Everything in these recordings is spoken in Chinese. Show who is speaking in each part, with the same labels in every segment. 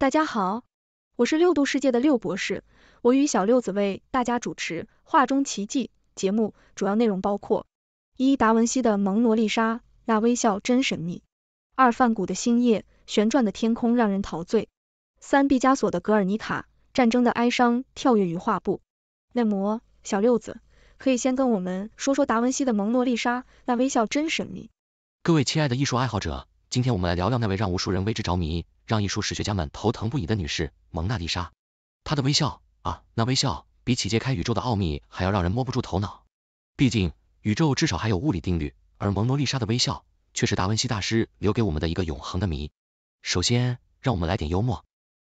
Speaker 1: 大家好，我是六度世界的六博士，我与小六子为大家主持《画中奇迹》节目，主要内容包括：一、达文西的蒙罗丽莎，那微笑真神秘；二、梵谷的星夜，旋转的天空让人陶醉；三、毕加索的格尔尼卡，战争的哀伤跳跃于画布。那么，小六子可以先跟我们说说达文西的蒙罗丽莎，那微笑真神秘。
Speaker 2: 各位亲爱的艺术爱好者，今天我们来聊聊那位让无数人为之着迷。让艺术史学家们头疼不已的女士蒙娜丽莎，她的微笑啊，那微笑比起揭开宇宙的奥秘还要让人摸不住头脑。毕竟宇宙至少还有物理定律，而蒙娜丽莎的微笑却是达文西大师留给我们的一个永恒的谜。首先，让我们来点幽默，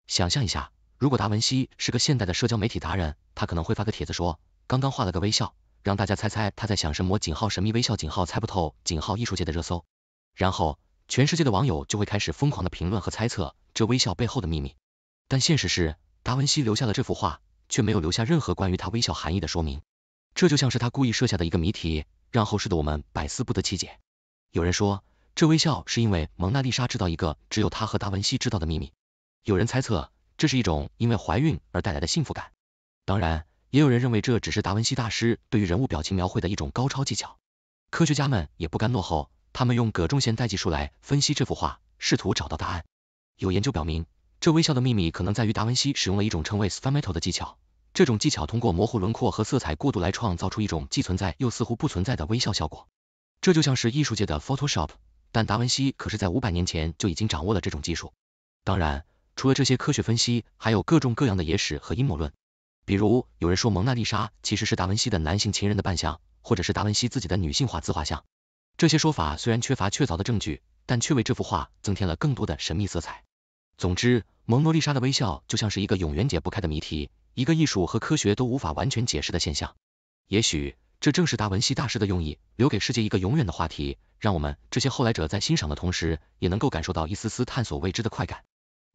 Speaker 2: 想象一下，如果达文西是个现代的社交媒体达人，他可能会发个帖子说，刚刚画了个微笑，让大家猜猜他在想什么？井号神秘微笑，井号猜不透，井号艺术界的热搜。然后全世界的网友就会开始疯狂的评论和猜测这微笑背后的秘密，但现实是达文西留下了这幅画，却没有留下任何关于他微笑含义的说明，这就像是他故意设下的一个谜题，让后世的我们百思不得其解。有人说这微笑是因为蒙娜丽莎知道一个只有她和达文西知道的秘密，有人猜测这是一种因为怀孕而带来的幸福感，当然也有人认为这只是达文西大师对于人物表情描绘的一种高超技巧。科学家们也不甘落后。他们用葛中贤代技术来分析这幅画，试图找到答案。有研究表明，这微笑的秘密可能在于达文西使用了一种称为 sfumato 的技巧，这种技巧通过模糊轮廓和色彩过渡来创造出一种既存在又似乎不存在的微笑效果。这就像是艺术界的 Photoshop，但达文西可是在五百年前就已经掌握了这种技术。当然，除了这些科学分析，还有各种各样的野史和阴谋论，比如有人说蒙娜丽莎其实是达文西的男性情人的扮相，或者是达文西自己的女性化自画像。这些说法虽然缺乏确凿的证据，但却为这幅画增添了更多的神秘色彩。总之，蒙娜丽莎的微笑就像是一个永远解不开的谜题，一个艺术和科学都无法完全解释的现象。也许这正是达文西大师的用意，留给世界一个永远的话题，让我们这些后来者在欣赏的同时，也能够感受到一丝丝探索未知的快感。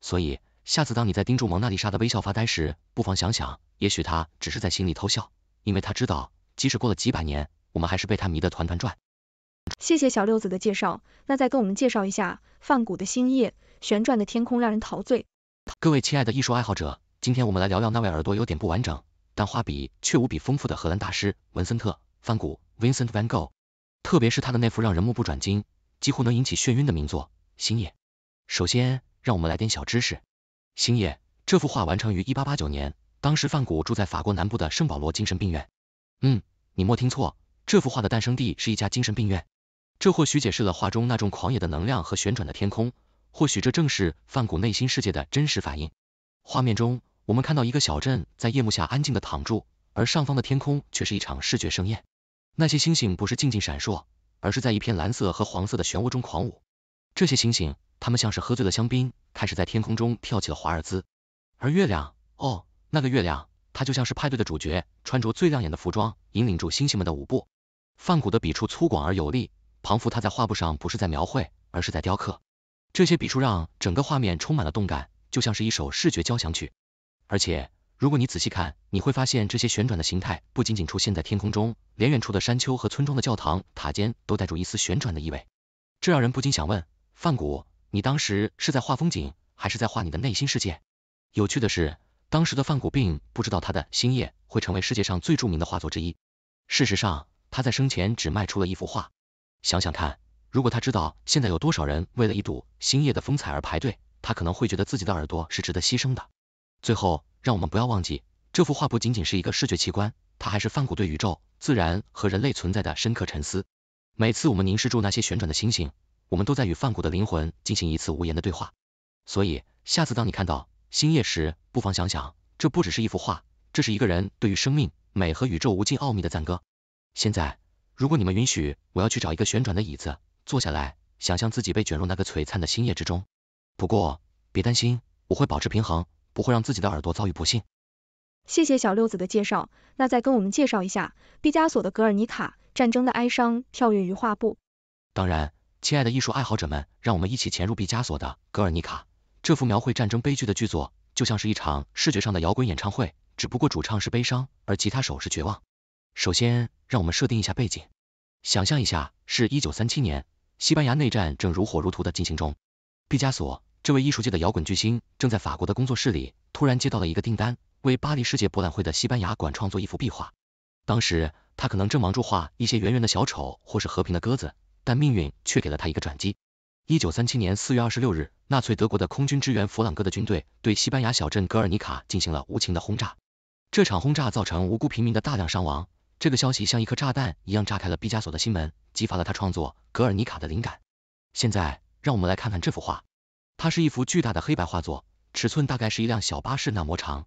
Speaker 2: 所以，下次当你在盯住蒙娜丽莎的微笑发呆时，不妨想想，也许她只是在心里偷笑，因为她知道，即使过了几百年，我们还是被她迷得团团转。
Speaker 1: 谢谢小六子的介绍，那再跟我们介绍一下梵谷的《星夜》，旋转的天空让人陶醉。
Speaker 2: 各位亲爱的艺术爱好者，今天我们来聊聊那位耳朵有点不完整，但画笔却无比丰富的荷兰大师文森特·梵谷 （Vincent van Gogh）。特别是他的那幅让人目不转睛，几乎能引起眩晕的名作《星夜》。首先，让我们来点小知识，《星夜》这幅画完成于一八八九年，当时梵谷住在法国南部的圣保罗精神病院。嗯，你莫听错，这幅画的诞生地是一家精神病院。这或许解释了画中那种狂野的能量和旋转的天空，或许这正是范谷内心世界的真实反应。画面中，我们看到一个小镇在夜幕下安静的躺住，而上方的天空却是一场视觉盛宴。那些星星不是静静闪烁，而是在一片蓝色和黄色的漩涡中狂舞。这些星星，它们像是喝醉了香槟，开始在天空中跳起了华尔兹。而月亮，哦，那个月亮，它就像是派对的主角，穿着最亮眼的服装，引领住星星们的舞步。范谷的笔触粗犷而有力。庞佛他在画布上不是在描绘，而是在雕刻。这些笔触让整个画面充满了动感，就像是一首视觉交响曲。而且，如果你仔细看，你会发现这些旋转的形态不仅仅出现在天空中，连远处的山丘和村庄的教堂塔尖都带着一丝旋转的意味。这让人不禁想问，梵谷，你当时是在画风景，还是在画你的内心世界？有趣的是，当时的梵谷并不知道他的《星夜》会成为世界上最著名的画作之一。事实上，他在生前只卖出了一幅画。想想看，如果他知道现在有多少人为了一睹星夜的风采而排队，他可能会觉得自己的耳朵是值得牺牲的。最后，让我们不要忘记，这幅画不仅仅是一个视觉奇观，它还是梵谷对宇宙、自然和人类存在的深刻沉思。每次我们凝视住那些旋转的星星，我们都在与梵谷的灵魂进行一次无言的对话。所以，下次当你看到星夜时，不妨想想，这不只是一幅画，这是一个人对于生命、美和宇宙无尽奥秘的赞歌。现在。如果你们允许，我要去找一个旋转的椅子，坐下来，想象自己被卷入那个璀璨的星夜之中。不过别担心，我会保持平衡，不会让自己的耳朵遭遇不幸。
Speaker 1: 谢谢小六子的介绍，那再跟我们介绍一下毕加索的《格尔尼卡》，战争的哀伤跳跃于画布。
Speaker 2: 当然，亲爱的艺术爱好者们，让我们一起潜入毕加索的《格尔尼卡》，这幅描绘战争悲剧的巨作，就像是一场视觉上的摇滚演唱会，只不过主唱是悲伤，而吉他手是绝望。首先，让我们设定一下背景，想象一下，是一九三七年，西班牙内战正如火如荼的进行中。毕加索这位艺术界的摇滚巨星，正在法国的工作室里，突然接到了一个订单，为巴黎世界博览会的西班牙馆创作一幅壁画。当时，他可能正忙着画一些圆圆的小丑或是和平的鸽子，但命运却给了他一个转机。一九三七年四月二十六日，纳粹德国的空军支援弗朗哥的军队，对西班牙小镇格尔尼卡进行了无情的轰炸。这场轰炸造成无辜平民的大量伤亡。这个消息像一颗炸弹一样炸开了毕加索的心门，激发了他创作《格尔尼卡》的灵感。现在，让我们来看看这幅画。它是一幅巨大的黑白画作，尺寸大概是一辆小巴士那么长。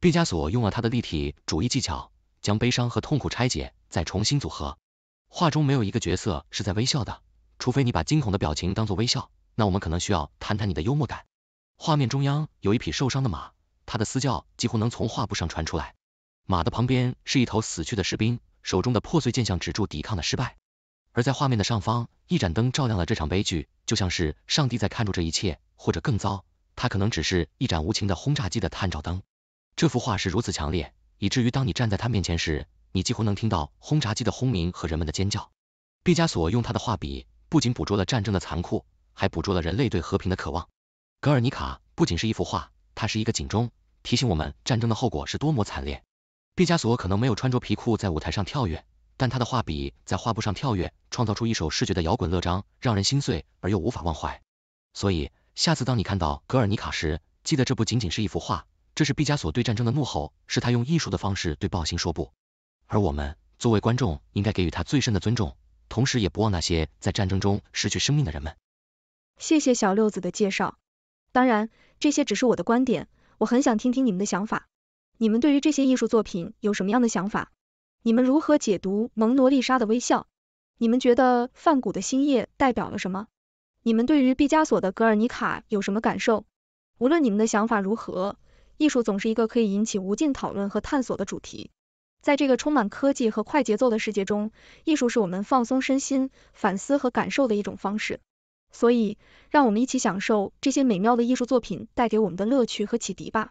Speaker 2: 毕加索用了他的立体主义技巧，将悲伤和痛苦拆解，再重新组合。画中没有一个角色是在微笑的，除非你把惊恐的表情当作微笑，那我们可能需要谈谈你的幽默感。画面中央有一匹受伤的马，它的嘶叫几乎能从画布上传出来。马的旁边是一头死去的士兵，手中的破碎剑像止住抵抗的失败。而在画面的上方，一盏灯照亮了这场悲剧，就像是上帝在看住这一切，或者更糟，他可能只是一盏无情的轰炸机的探照灯。这幅画是如此强烈，以至于当你站在他面前时，你几乎能听到轰炸机的轰鸣和人们的尖叫。毕加索用他的画笔不仅捕捉了战争的残酷，还捕捉了人类对和平的渴望。格尔尼卡不仅是一幅画，它是一个警钟，提醒我们战争的后果是多么惨烈。毕加索可能没有穿着皮裤在舞台上跳跃，但他的画笔在画布上跳跃，创造出一首视觉的摇滚乐章，让人心碎而又无法忘怀。所以，下次当你看到《格尔尼卡》时，记得这不仅仅是一幅画，这是毕加索对战争的怒吼，是他用艺术的方式对暴行说不。而我们作为观众，应该给予他最深的尊重，同时也不忘那些在战争中失去生命的人们。
Speaker 1: 谢谢小六子的介绍，当然，这些只是我的观点，我很想听听你们的想法。你们对于这些艺术作品有什么样的想法？你们如何解读《蒙娜丽莎》的微笑？你们觉得梵谷的《星夜》代表了什么？你们对于毕加索的《格尔尼卡》有什么感受？无论你们的想法如何，艺术总是一个可以引起无尽讨论和探索的主题。在这个充满科技和快节奏的世界中，艺术是我们放松身心、反思和感受的一种方式。所以，让我们一起享受这些美妙的艺术作品带给我们的乐趣和启迪吧。